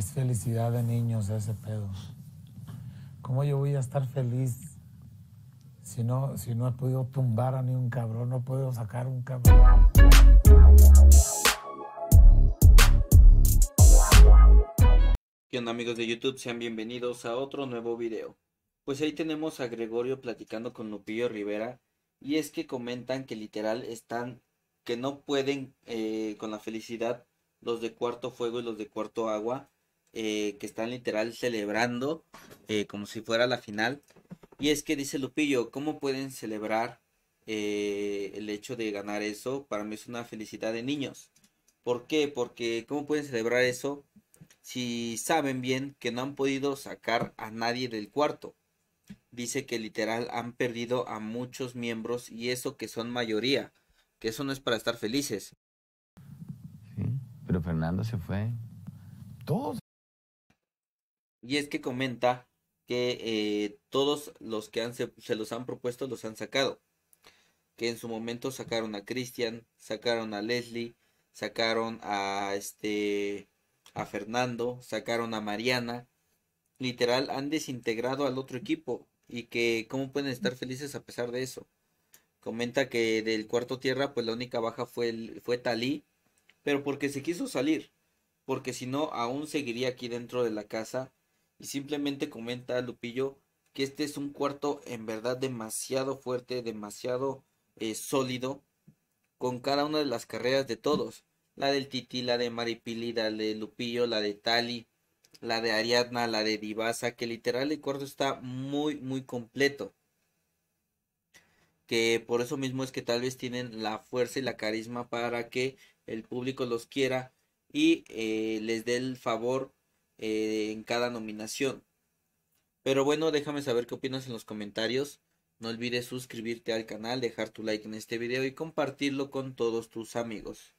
Es felicidad de niños ese pedo. ¿Cómo yo voy a estar feliz si no, si no he podido tumbar a ni un cabrón? No he podido sacar un cabrón. ¿Qué onda amigos de YouTube? Sean bienvenidos a otro nuevo video. Pues ahí tenemos a Gregorio platicando con Lupillo Rivera y es que comentan que literal están, que no pueden eh, con la felicidad los de cuarto fuego y los de cuarto agua eh, que están literal celebrando eh, como si fuera la final. Y es que dice Lupillo, ¿cómo pueden celebrar eh, el hecho de ganar eso? Para mí es una felicidad de niños. ¿Por qué? Porque ¿cómo pueden celebrar eso si saben bien que no han podido sacar a nadie del cuarto? Dice que literal han perdido a muchos miembros y eso que son mayoría, que eso no es para estar felices. Sí, pero Fernando se fue. Todos y es que comenta que eh, todos los que se, los han propuesto los han sacado. Que en su momento sacaron a Christian, sacaron a Leslie, sacaron a este a Fernando, sacaron a Mariana. Literal han desintegrado al otro equipo y que cómo pueden estar felices a pesar de eso. Comenta que del cuarto tierra pues la única baja fue fue Talí, pero porque se quiso salir, porque si no aún seguiría aquí dentro de la casa y simplemente comenta Lupillo que este es un cuarto en verdad demasiado fuerte, demasiado eh, sólido, con cada una de las carreras de todos. La del Titi, la de Maripili, la de Lupillo, la de Tali, la de Ariadna, la de Divasa, que literal el cuarto está muy, muy completo. Que por eso mismo es que tal vez tienen la fuerza y la carisma para que el público los quiera y eh, les dé el favor eh, en cada nominación. Pero bueno, déjame saber qué opinas en los comentarios. No olvides suscribirte al canal, dejar tu like en este video y compartirlo con todos tus amigos.